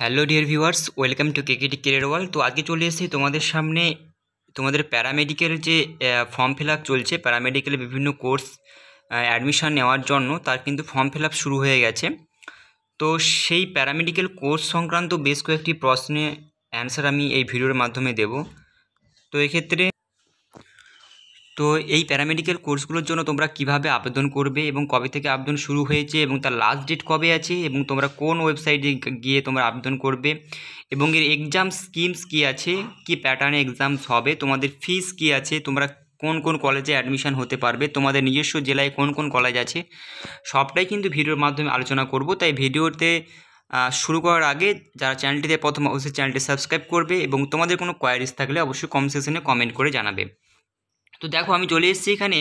hello dear viewers welcome to KKT career world তো আগে চলে এসেছি তোমাদের সামনে তোমাদের প্যারামেডিকের যে ফর্ম ফিল আপ চলছে প্যারামেডিকেলের বিভিন্ন কোর্স অ্যাডমিশান নেওয়ার জন্য তার কিন্তু ফর্ম ফিল আপ শুরু হয়ে গেছে তো সেই প্যারামেডিকেল কোর্স সংক্রান্ত বেশ কয়েকটি প্রশ্নে অ্যান্সার আমি এই ভিডিওর মাধ্যমে দেব তো এক্ষেত্রে তো এই প্যারামেডিক্যাল কোর্সগুলোর জন্য তোমরা কিভাবে আবেদন করবে এবং কবে থেকে আবেদন শুরু হয়েছে এবং তার লাস্ট ডেট কবে আছে এবং তোমরা কোন ওয়েবসাইটে গিয়ে তোমরা আবেদন করবে এবং এর এক্সাম স্কিমস কী আছে কি প্যাটার্নে এক্সামস হবে তোমাদের ফিস কী আছে তোমরা কোন কোন কলেজে অ্যাডমিশান হতে পারবে তোমাদের নিজস্ব জেলায় কোন কোন কলেজ আছে সবটাই কিন্তু ভিডিওর মাধ্যমে আলোচনা করব তাই ভিডিওতে শুরু করার আগে যারা চ্যানেলটিতে প্রথম অবশ্যই চ্যানেলটি সাবস্ক্রাইব করবে এবং তোমাদের কোনো কোয়ারিজ থাকলে অবশ্যই কম সেশনে কমেন্ট করে জানাবে তো দেখো আমি চলে এসেছি এখানে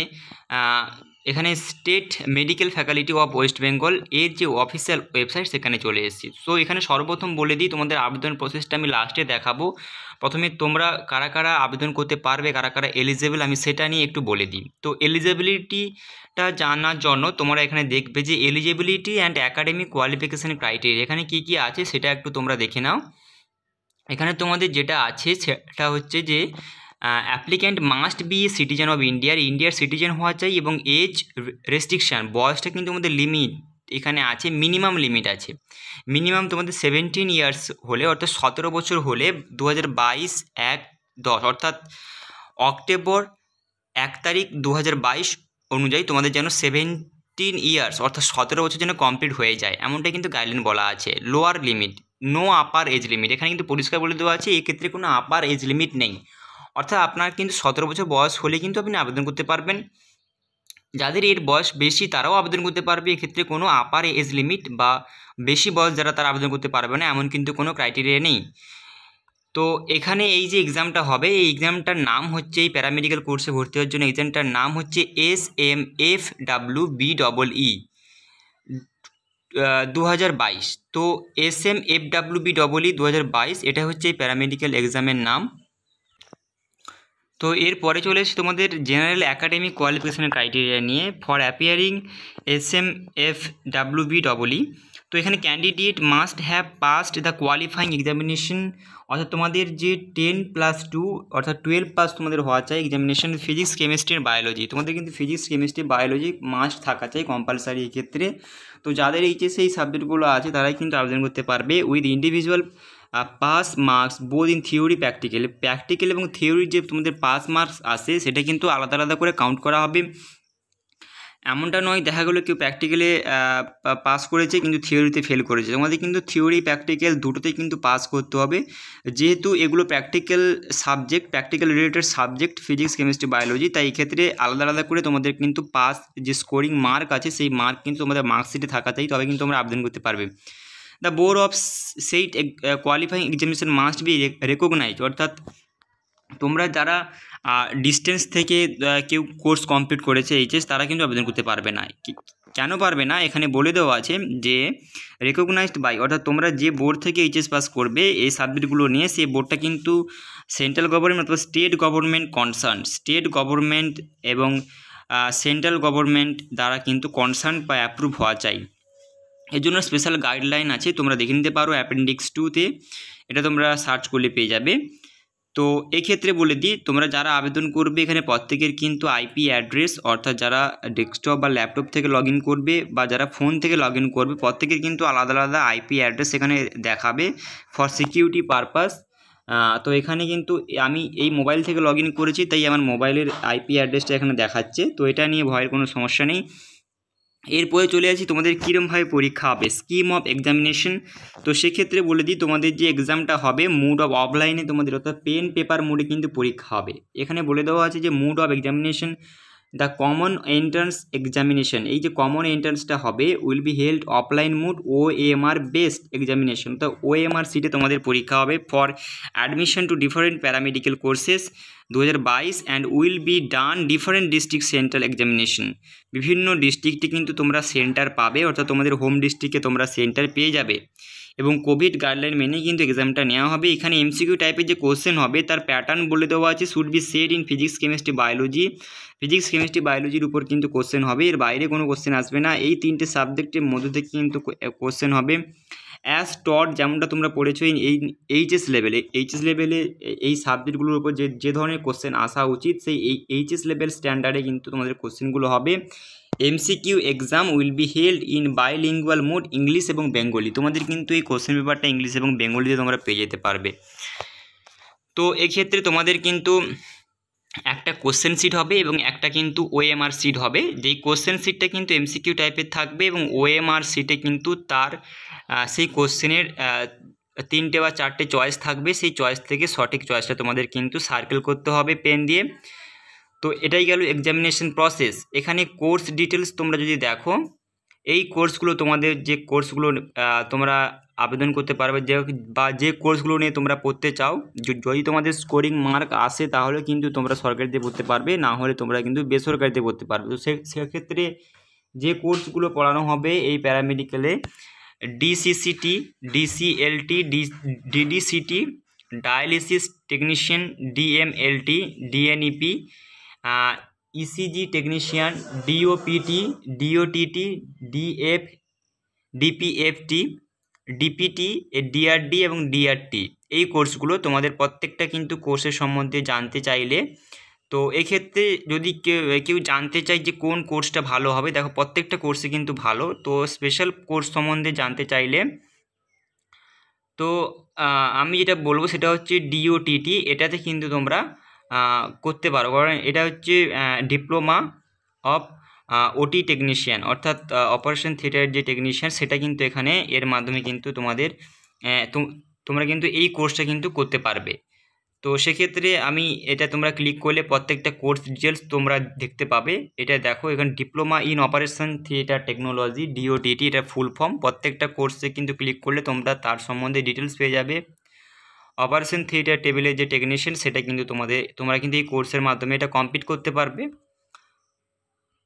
এখানে state medical faculty of West Bengal এর যে অফিসিয়াল ওয়েবসাইট সেখানে চলে এসেছি সো এখানে সর্বপ্রথম বলে দিই তোমাদের আবেদন প্রসেসটা আমি লাস্টে দেখাবো প্রথমে তোমরা কারা কারা আবেদন করতে পারবে কারা কারা এলিজেবল আমি সেটা নিয়ে একটু বলে দিই তো এলিজেবিলিটিটা জানার জন্য তোমরা এখানে দেখবে যে eligibility and academic qualification criteria এখানে কি কি আছে সেটা একটু তোমরা দেখে নাও এখানে তোমাদের যেটা আছে সেটা হচ্ছে যে applicant must be citizen of ইন্ডিয়ার ইন্ডিয়ার সিটিজেন হওয়া চাই এবং এজ রেস্ট্রিকশান বয়সটা কিন্তু আমাদের লিমিট এখানে আছে মিনিমাম লিমিট আছে মিনিমাম তোমাদের সেভেন্টিন ইয়ার্স হলে অর্থাৎ সতেরো বছর হলে দু হাজার বাইশ এক দশ অর্থাৎ অক্টোবর এক তারিখ দু হাজার বাইশ অনুযায়ী তোমাদের যেন সেভেন্টিন ইয়ার্স অর্থাৎ সতেরো বছর যেন কমপ্লিট হয়ে যায় এমনটাই কিন্তু গাইডলাইন বলা আছে lower limit no upper age limit এখানে কিন্তু পরিষ্কার বলে দেওয়া আছে এক্ষেত্রে কোনো আপার এজ লিমিট নেই অর্থাৎ আপনার কিন্তু সতেরো বছর বয়স হলে কিন্তু আপনি আবেদন করতে পারবেন যাদের এর বয়স বেশি তারাও আবেদন করতে পারবে এক্ষেত্রে কোনো আপার এজ লিমিট বা বেশি বয়স যারা তারা আবেদন করতে পারবে না এমন কিন্তু কোনো ক্রাইটেরিয়া নেই তো এখানে এই যে এক্সামটা হবে এই এক্সামটার নাম হচ্ছে এই প্যারামেডিক্যাল কোর্সে ভর্তি হওয়ার জন্য এক্সামটার নাম হচ্ছে S M F W B double E দু তো S M F W B double E দু এটা হচ্ছে এই প্যারামেডিক্যাল এক্সামের নাম তো এরপরে চলে এসে তোমাদের জেনারেল একাডেমিক কোয়ালিফিকেশানের ক্রাইটেরিয়া নিয়ে for appearing S M F W B double E তো এখানে candidate must have passed the qualifying examination অর্থাৎ তোমাদের যে টেন প্লাস টু অর্থাৎ টুয়েলভ পাস তোমাদের হওয়া চাই examination physics chemistry and biology তোমাদের কিন্তু ফিজিক্স কেমিস্ট্রি বায়োলজি মাস্ট থাকা চাই কম্পালসারি এক্ষেত্রে তো যাদের এইচএসে এই সাবজেক্টগুলো আছে তারাই কিন্তু আবেদন করতে পারবে with individual pass marks both in theory practical practical এবং থিওরির যে তোমাদের পাস মার্কস আসে সেটা কিন্তু আলাদা আলাদা করে কাউন্ট করা হবে এমনটা নয় দেখা গেলো কেউ প্র্যাকটিক্যালে পাস করেছে কিন্তু থিওরিতে ফেল করেছে তোমাদের কিন্তু থিওরি প্র্যাকটিক্যাল দুটোতেই কিন্তু পাস করতে হবে যেহেতু এগুলো practical subject practical related subject physics chemistry biology তাই এক্ষেত্রে আলাদা আলাদা করে তোমাদের কিন্তু পাস যে স্কোরিং মার্ক আছে সেই মার্ক কিন্তু তোমাদের মার্কশিটে থাকাতেই তবে কিন্তু তোমরা আবেদন করতে পারবে the board of said qualifying examination must be recognise অর্থাৎ তোমরা যারা ডিস্টেন্স থেকে কেউ কোর্স কমপ্লিট করেছে এইচএস তারা কিন্তু আবেদন করতে পারবে না কেন পারবে না এখানে বলে দেওয়া আছে যে রেকগনাইজড বাই অর্থাৎ তোমরা যে বোর্ড থেকে এইচএস পাস করবে এই সাবজেক্টগুলো নিয়ে সেই বোর্ডটা কিন্তু সেন্ট্রাল গভর্নমেন্ট অথবা state government concern state government এবং সেন্ট্রাল গভর্নমেন্ট দ্বারা কিন্তু কনসার্ন বা অ্যাপ্রুভ হওয়া চাই এর জন্য স্পেশাল গাইডলাইন আছে তোমরা দেখে নিতে পারো অ্যাপেন্ডিক্স টুতে এটা তোমরা সার্চ করলে পেয়ে যাবে তো এক্ষেত্রে বলে দিই তোমরা যারা আবেদন করবে এখানে প্রত্যেকের কিন্তু আইপি অ্যাড্রেস অর্থাৎ যারা ডেস্কটপ বা ল্যাপটপ থেকে লগ করবে বা যারা ফোন থেকে লগ করবে প্রত্যেকের কিন্তু আলাদা আলাদা আইপি অ্যাড্রেস এখানে দেখাবে ফর সিকিউরিটি পারপাস তো এখানে কিন্তু আমি এই মোবাইল থেকে লগ করেছি তাই আমার মোবাইলের আইপি অ্যাড্রেসটা এখানে দেখাচ্ছে তো এটা নিয়ে ভয়ের কোনো সমস্যা নেই এরপরে চলে আসি তোমাদের কীরমভাবে পরীক্ষা হবে স্কিম অফ এক্সামিনেশন তো সেক্ষেত্রে বলে দিই তোমাদের যে এক্সামটা হবে মুড অফ অফলাইনে তোমাদের অর্থাৎ পেন পেপার মুডে কিন্তু পরীক্ষা হবে এখানে বলে দেওয়া আছে যে mode of examination the common entrance examination এই যে কমন এন্ট্রান্সটা হবে will be held offline mode O M R based examination তো ও এম আর সিটে তোমাদের পরীক্ষা হবে for admission to different paramedical courses দু হাজার বাইশ and will be done different district central examination বিভিন্ন ডিস্ট্রিক্টে কিন্তু তোমরা সেন্টার পাবে অর্থাৎ তোমাদের হোম ডিস্ট্রিক্টে তোমরা সেন্টার পেয়ে যাবে এবং কোভিড গাইডলাইন মেনেই কিন্তু এক্সামটা নেওয়া হবে এখানে এমসিকিউ টাইপের যে কোশ্চেন হবে তার প্যাটার্ন বলে দেওয়া আছে should be set in physics chemistry biology physics chemistry বায়োলজির উপর কিন্তু কোশ্চেন হবে এর বাইরে কোনো কোশ্চেন আসবে না এই তিনটে সাবজেক্টের মধ্যে থেকে কিন্তু কোশ্চেন হবে অ্যাজ টট যেমনটা তোমরা পড়েছো এই এইচএস লেভেলে এইচএস লেভেলে এই সাবজেক্টগুলোর উপর যে যে ধরনের কোশ্চেন আসা উচিত সেই এইচএস লেভেল স্ট্যান্ডার্ডে কিন্তু তোমাদের কোশ্চেনগুলো হবে MCQ exam will be held in bilingual mode English এবং বেঙ্গলি তোমাদের কিন্তু এই কোশ্চেন পেপারটা ইংলিশ এবং বেঙ্গলিতে তোমরা পেয়ে যেতে পারবে তো এক্ষেত্রে তোমাদের কিন্তু একটা কোশ্চেন সিট হবে এবং একটা কিন্তু ওএমআর সিট হবে যেই কোশ্চেন সিটটা কিন্তু এমসিকিউ টাইপের থাকবে এবং ওএমআর সিটে কিন্তু তার সেই কোশ্চেনের তিনটে বা চারটে চয়েস থাকবে সেই চয়েস থেকে সঠিক চয়েসটা তোমাদের কিন্তু সার্কেল করতে হবে পেন দিয়ে তো এটাই গেল এক্সামিনেশন প্রসেস এখানে কোর্স ডিটেলস তোমরা যদি দেখো এই কোর্সগুলো তোমাদের যে কোর্সগুলো তোমরা আবেদন করতে পারবে যে বা যে কোর্সগুলো নিয়ে তোমরা পড়তে চাও যদি তোমাদের স্কোরিং মার্ক আসে তাহলে কিন্তু তোমরা সরকারিতে পড়তে পারবে না হলে তোমরা কিন্তু বেসরকারিতে পড়তে পারবে তো সেক্ষেত্রে যে কোর্সগুলো পড়ানো হবে এই প্যারামেডিক্যালে DCCT DCLT DDCT dialysis technician DMLT DNEP ECG technician DOPT DOTT DF DPFT DPT DRD এবং ডিআরটি এই কোর্সগুলো তোমাদের প্রত্যেকটা কিন্তু কোর্সের সম্বন্ধে জানতে চাইলে তো এক্ষেত্রে যদি কেউ জানতে চাই যে কোন কোর্সটা ভালো হবে দেখো প্রত্যেকটা কোর্সে কিন্তু ভালো তো স্পেশাল কোর্স সম্বন্ধে জানতে চাইলে তো আমি যেটা বলবো সেটা হচ্ছে ডিওটিটি এটাতে কিন্তু তোমরা করতে পারো কারণ এটা হচ্ছে ডিপ্লোমা অফ ওটি টেকনিশিয়ান অর্থাৎ অপারেশন থিয়েটারের যে টেকনিশিয়ান সেটা কিন্তু এখানে এর মাধ্যমে কিন্তু তোমাদের তোমরা কিন্তু এই কোর্সটা কিন্তু করতে পারবে তো সেক্ষেত্রে আমি এটা তোমরা ক্লিক করলে প্রত্যেকটা কোর্স ডিটেলস তোমরা দেখতে পাবে এটা দেখো এখানে diploma in operation theatre technology DOTT এটা ফুল ফর্ম প্রত্যেকটা কোর্সে কিন্তু ক্লিক করলে তোমরা তার সম্বন্ধে ডিটেলস পেয়ে যাবে অপারেশন থিয়েটার টেবিলের যে টেকনিশিয়ান সেটা কিন্তু তোমাদের তোমরা কিন্তু এই কোর্সের মাধ্যমে এটা কমপ্লিট করতে পারবে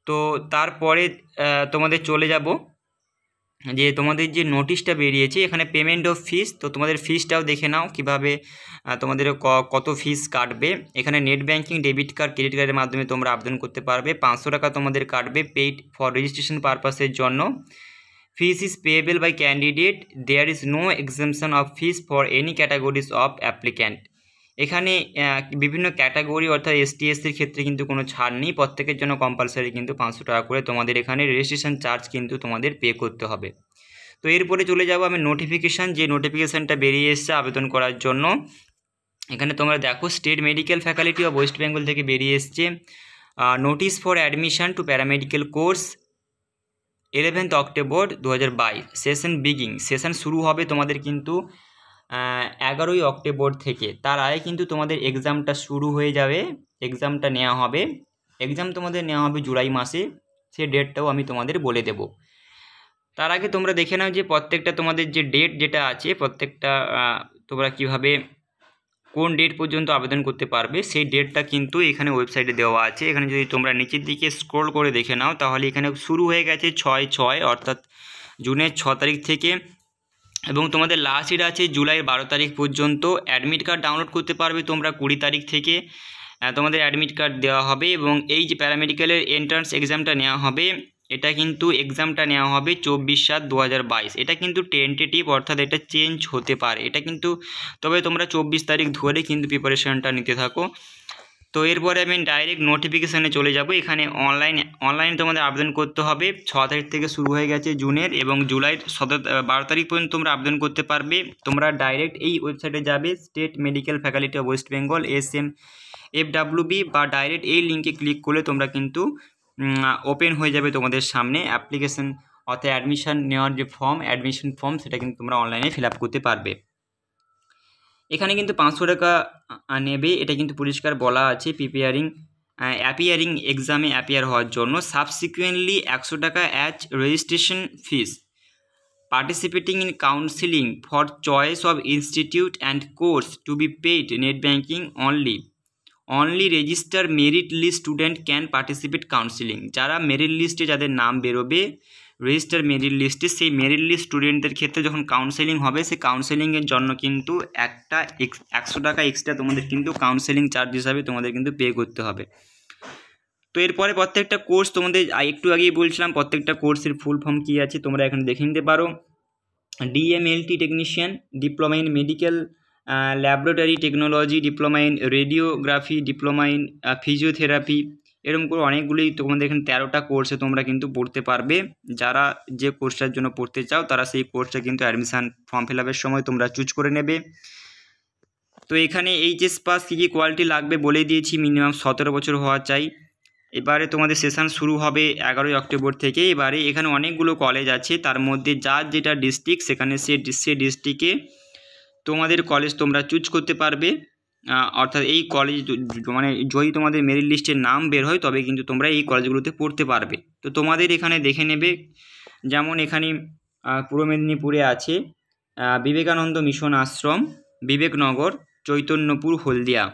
তো তারপরে তোমাদের চলে যাব যে তোমাদের যে নোটিশটা বেরিয়েছে এখানে পেমেন্ট অফ ফিস তো তোমাদের ফিসটাও দেখে নাও কিভাবে তোমাদের কত ফিস কাটবে এখানে net banking debit card credit কার্ডের মাধ্যমে তোমরা আবেদন করতে পারবে পাঁচশো টাকা তোমাদের কাটবে পেইড ফর রেজিস্ট্রেশন পারপাসের জন্য fees is payable by candidate there is no exemption of fees for any categories of applicant এখানে বিভিন্ন ক্যাটাগরি অর্থাৎ টি এসসির ক্ষেত্রে কিন্তু কোনো ছাড় নেই প্রত্যেকের জন্য কম্পালসারি কিন্তু পাঁচশো টাকা করে তোমাদের এখানে রেজিস্ট্রেশন চার্জ কিন্তু তোমাদের পে করতে হবে তো এরপরে চলে যাব আমি নোটিফিকেশান যে নোটিফিকেশানটা বেরিয়ে এসছে আবেদন করার জন্য এখানে তোমরা দেখো state medical faculty of West Bengal থেকে বেরিয়ে এসছে notice for admission to paramedical course eleventh October দু হাজার বাইশ সেশন বিগিং সেশন শুরু হবে তোমাদের কিন্তু এগারোই অক্টোবর থেকে তার আগে কিন্তু তোমাদের এক্সামটা শুরু হয়ে যাবে এক্সামটা নেওয়া হবে এক্সাম তোমাদের নেওয়া হবে জুলাই মাসে সে ডেটটাও আমি তোমাদের বলে দেব তার আগে তোমরা দেখে নাও যে প্রত্যেকটা তোমাদের যে ডেট যেটা আছে প্রত্যেকটা তোমরা কিভাবে কোন ডেট পর্যন্ত আবেদন করতে পারবে সেই ডেটটা কিন্তু এখানে ওয়েবসাইটে দেওয়া আছে এখানে যদি তোমরা নিচের দিকে স্ক্রোল করে দেখে নাও তাহলে এখানে শুরু হয়ে গেছে ছয় ছয় অর্থাৎ জুনের ছ তারিখ থেকে এবং তোমাদের লাস্ট ডেট আছে জুলাই বারো তারিখ পর্যন্ত অ্যাডমিট কার্ড ডাউনলোড করতে পারবে তোমরা কুড়ি তারিখ থেকে তোমাদের অ্যাডমিট কার্ড দেওয়া হবে এবং এই যে প্যারামেডিক্যালের এন্ট্রান্স এক্সামটা নেওয়া হবে এটা কিন্তু এক্সামটা নেওয়া হবে চব্বিশ সাত দু এটা কিন্তু টেন্টেটিভ অর্থাৎ এটা চেঞ্জ হতে পারে এটা কিন্তু তবে তোমরা চব্বিশ তারিখ ধরে কিন্তু প্রিপারেশনটা নিতে থাকো তো এরপরে আমি ডাইরেক্ট নোটিফিকেশানে চলে যাব এখানে অনলাইন অনলাইনে তোমাদের আবেদন করতে হবে ছ তারিখ থেকে শুরু হয়ে গেছে জুনের এবং জুলাইয়ের সত বারো তারিখ পর্যন্ত তোমরা আবেদন করতে পারবে তোমরা ডাইরেক্ট এই ওয়েবসাইটে যাবে state medical faculty of West Bengal S M F বা ডাইরেক্ট এই লিঙ্কে ক্লিক করলে তোমরা কিন্তু ওপেন হয়ে যাবে তোমাদের সামনে অ্যাপ্লিকেশান অর্থাৎ অ্যাডমিশান নেওয়ার যে ফর্ম অ্যাডমিশন ফর্ম সেটা কিন্তু তোমরা অনলাইনে ফিল করতে পারবে এখানে কিন্তু পাঁচশো টাকা নেবে এটা কিন্তু পরিষ্কার বলা আছে প্রিপেয়ারিং অ্যাপিয়ারিং এক্সামে অ্যাপিয়ার হওয়ার জন্য সাবসিকুয়েন্টলি একশো টাকা as registration fees participating in counselling for choice of institute and course to be paid net banking only only register merit list student can participate counselling যারা মেরিট লিস্টে যাদের নাম বেরোবে রেজিস্টার মেরিট লিস্টে সেই মেরিট লিস্ট স্টুডেন্টদের ক্ষেত্রে যখন কাউন্সেলিং হবে সেই কাউন্সেলিংয়ের জন্য কিন্তু একটা একশো টাকা এক্সট্রা তোমাদের কিন্তু কাউন্সেলিং চার্জ হিসাবে তোমাদের কিন্তু পে করতে হবে তো এরপরে প্রত্যেকটা কোর্স তোমাদের একটু আগেই বলছিলাম প্রত্যেকটা কোর্সের ফুল ফর্ম কী আছে তোমরা এখন দেখে নিতে পারো DMLT technician diploma in medical laboratory technology diploma in radiography diploma in physiotherapy এরকম করে অনেকগুলি তোমাদের এখানে তেরোটা কোর্সে তোমরা কিন্তু পড়তে পারবে যারা যে কোর্সটার জন্য পড়তে চাও তারা সেই কোর্সটা কিন্তু অ্যাডমিশান ফর্ম ফিল সময় তোমরা চুজ করে নেবে তো এখানে এইচএস পাস কী কী কোয়ালিটি লাগবে বলে দিয়েছি মিনিমাম সতেরো বছর হওয়া চাই এবারে তোমাদের সেশন শুরু হবে এগারোই অক্টোবর থেকে এবারে এখানে অনেকগুলো কলেজ আছে তার মধ্যে যার যেটা ডিস্ট্রিক্ট সেখানে সে সে ডিস্ট্রিক্টে তোমাদের কলেজ তোমরা চুজ করতে পারবে অর্থাৎ এই কলেজ মানে যদি তোমাদের মেরিট লিস্টের নাম বের হয় তবে কিন্তু তোমরা এই কলেজগুলোতে পড়তে পারবে তো তোমাদের এখানে দেখে নেবে যেমন এখানে পূর্ব মেদিনীপুরে আছে বিবেকানন্দ মিশন আশ্রম বিবেকনগর চৈতন্যপুর হলদিয়া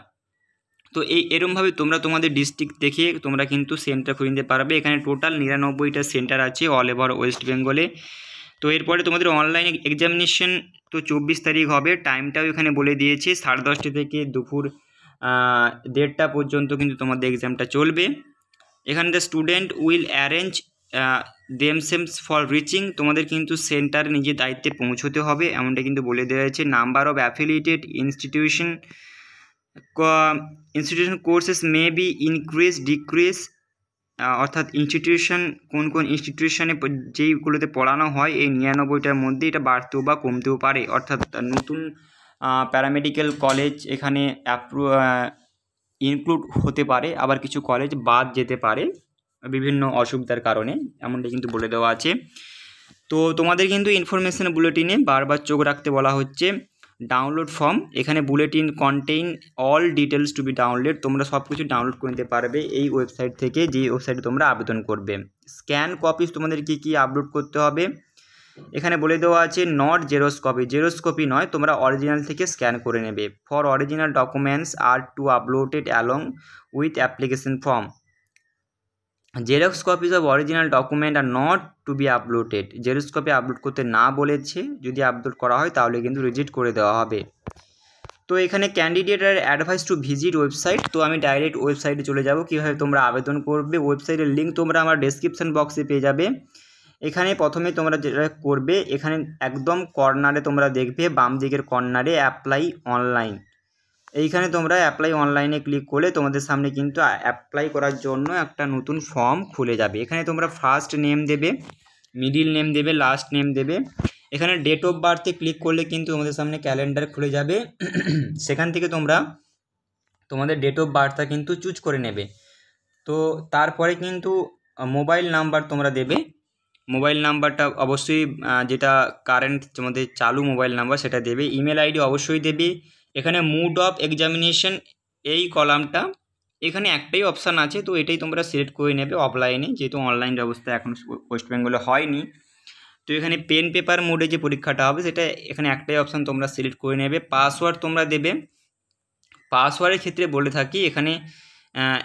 তো এই এরমভাবে তোমরা তোমাদের ডিস্ট্রিক্ট দেখে তোমরা কিন্তু সেন্টার খুঁজে নিতে পারবে এখানে টোটাল নিরানব্বইটা সেন্টার আছে অল ওভার ওয়েস্ট বেঙ্গলে তো এরপরে তোমাদের অনলাইন এক্সামিনেশন তো চব্বিশ তারিখ হবে টাইমটাও এখানে বলে দিয়েছে সাড়ে দশটা থেকে দুপুর দেড়টা পর্যন্ত কিন্তু তোমাদের এক্সামটা চলবে এখানে the student will arrange themselves for reaching তোমাদের কিন্তু সেন্টার নিজের দায়িত্বে পৌঁছতে হবে এমনটা কিন্তু বলে দেওয়া হয়েছে number of affiliated institution institution courses may be increase decrease অর্থাৎ ইনস্টিটিউশন কোন কোন ইনস্টিটিউশনে যেইগুলোতে পড়ানো হয় এই নিরানব্বইটার মধ্যে এটা বাড়তেও বা কমতেও পারে অর্থাৎ নতুন প্যারামেডিক্যাল কলেজ এখানে অ্যাপ্রু ইনক্লুড হতে পারে আবার কিছু কলেজ বাদ যেতে পারে বিভিন্ন অসুবিধার কারণে এমনটা কিন্তু বলে দেওয়া আছে তো তোমাদের কিন্তু ইনফরমেশন বুলেটিনে বারবার চোখ রাখতে বলা হচ্ছে ডাউনলোড ফর্ম এখানে bulletin contain all details to be download তোমরা সব কিছু ডাউনলোড করে নিতে পারবে এই ওয়েবসাইট থেকে যে ওয়েবসাইটে তোমরা আবেদন করবে স্ক্যান কপিস তোমাদের কি কি আপলোড করতে হবে এখানে বলে দেওয়া আছে not xerox copy xerox copy নয় তোমরা অরিজিনাল থেকে স্ক্যান করে নেবে for original documents are to uploaded along with application form xerox copies of original document are not to be uploaded xerox copy upload করতে না বলেছে যদি আপলোড করা হয় তাহলে কিন্তু রিজিট করে দেওয়া হবে তো এখানে ক্যান্ডিডেটের অ্যাডভাইস টু ভিজিট ওয়েবসাইট তো আমি ডাইরেক্ট ওয়েবসাইটে চলে যাব কীভাবে তোমরা আবেদন করবে ওয়েবসাইটের লিঙ্ক তোমরা আমার ডেসক্রিপশন বক্সে পেয়ে যাবে এখানে প্রথমে তোমরা যেটা করবে এখানে একদম কর্নারে তোমরা দেখবে বাম দিকের কর্নারে অ্যাপ্লাই অনলাইন এইখানে তোমরা অ্যাপ্লাই অনলাইনে ক্লিক করলে তোমাদের সামনে কিন্তু অ্যাপ্লাই করার জন্য একটা নতুন ফর্ম খুলে যাবে এখানে তোমরা ফার্স্ট নেম দেবে মিডিল নেম দেবে লাস্ট নেম দেবে এখানে ডেট অফ বার্থে ক্লিক করলে কিন্তু তোমাদের সামনে ক্যালেন্ডার খুলে যাবে সেখান থেকে তোমরা তোমাদের ডেট অফ বার্থটা কিন্তু চুজ করে নেবে তো তারপরে কিন্তু মোবাইল নাম্বার তোমরা দেবে মোবাইল নাম্বারটা অবশ্যই যেটা কারেন্ট তোমাদের চালু মোবাইল নাম্বার সেটা দেবে ইমেল আইডি অবশ্যই দেবে এখানে মুড অফ এক্সামিনেশন এই কলামটা এখানে একটাই অপশান আছে তো এটাই তোমরা সিলেক্ট করে নেবে অফলাইনে যেহেতু অনলাইন ব্যবস্থা এখন ওয়েস্ট বেঙ্গলে হয়নি তো এখানে পেন পেপার মোডে যে পরীক্ষাটা হবে সেটা এখানে একটাই অপশান তোমরা সিলেক্ট করে নেবে পাসওয়ার্ড তোমরা দেবে পাসওয়ার্ডের ক্ষেত্রে বলে থাকি এখানে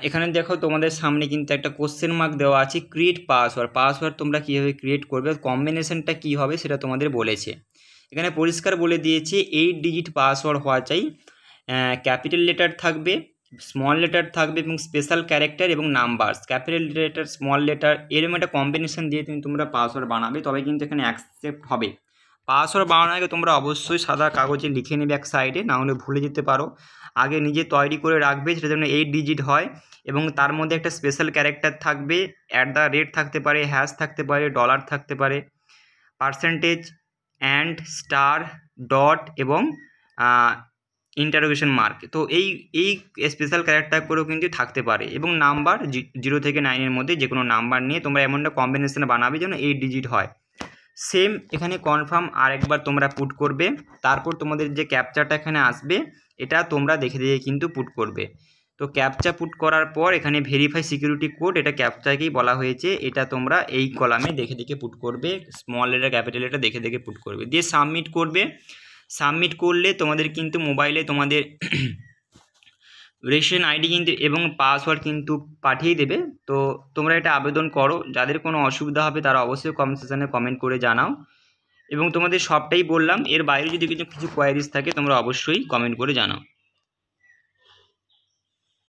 এখানে দেখো তোমাদের সামনে কিন্তু একটা কোশ্চেন মার্ক দেওয়া আছে ক্রিয়েট পাসওয়ার্ড পাসওয়ার্ড তোমরা কীভাবে ক্রিয়েট করবে কম্বিনেশানটা কী হবে সেটা তোমাদের বলেছে এখানে পরিষ্কার বলে দিয়েছে এইট ডিজিট পাসওয়ার্ড হওয়া চাই ক্যাপিটাল লেটার থাকবে স্মল লেটার থাকবে এবং স্পেশাল ক্যারেক্টার এবং numbers capital letter small letter এরকম একটা কম্বিনেশন দিয়ে তুমি তোমরা পাসওয়ার্ড বানাবে তবে কিন্তু এখানে অ্যাকসেপ্ট হবে পাসওয়ার্ড বানানোর আগে তোমরা অবশ্যই সাদা কাগজে লিখে নেবে এক সাইডে না হলে ভুলে যেতে পারো আগে নিজে তৈরি করে রাখবে সেটা যেন এইট ডিজিট হয় এবং তার মধ্যে একটা স্পেশাল ক্যারেক্টার থাকবে অ্যাট দ্য রেট থাকতে পারে হ্যাশ থাকতে পারে ডলার থাকতে পারে পার্সেন্টেজ অ্যান্ড স্টার ডট এবং ইন্টারোগেশন মার্ক তো এই এই স্পেশাল ক্যারেক্টার করেও কিন্তু থাকতে পারে এবং নাম্বার জিরো থেকে নাইনের মধ্যে যে কোনো নাম্বার নিয়ে তোমরা এমনটা কম্বিনেশানে বানাবে যেন এই ডিজিট হয় সেম এখানে কনফার্ম আরেকবার তোমরা পুট করবে তারপর তোমাদের যে ক্যাপচারটা এখানে আসবে এটা তোমরা দেখে দেখে কিন্তু পুট করবে তো ক্যাপচা পুট করার পর এখানে ভেরিফাই সিকিউরিটি কোড এটা ক্যাপচাকেই বলা হয়েছে এটা তোমরা এই কলামে দেখে দেখে পুট করবে স্মল লেটার ক্যাপিটাল এটা দেখে দেখে পুট করবে দিয়ে সাবমিট করবে সাবমিট করলে তোমাদের কিন্তু মোবাইলে তোমাদের রেশন আইডি কিন্তু এবং পাসওয়ার্ড কিন্তু পাঠিয়ে দেবে তো তোমরা এটা আবেদন করো যাদের কোনো অসুবিধা হবে তারা অবশ্যই কমেন্ট সেশানে কমেন্ট করে জানাও এবং তোমাদের সবটাই বললাম এর বাইরে যদি কিছু কিছু কোয়ারিজ থাকে তোমরা অবশ্যই কমেন্ট করে জানাও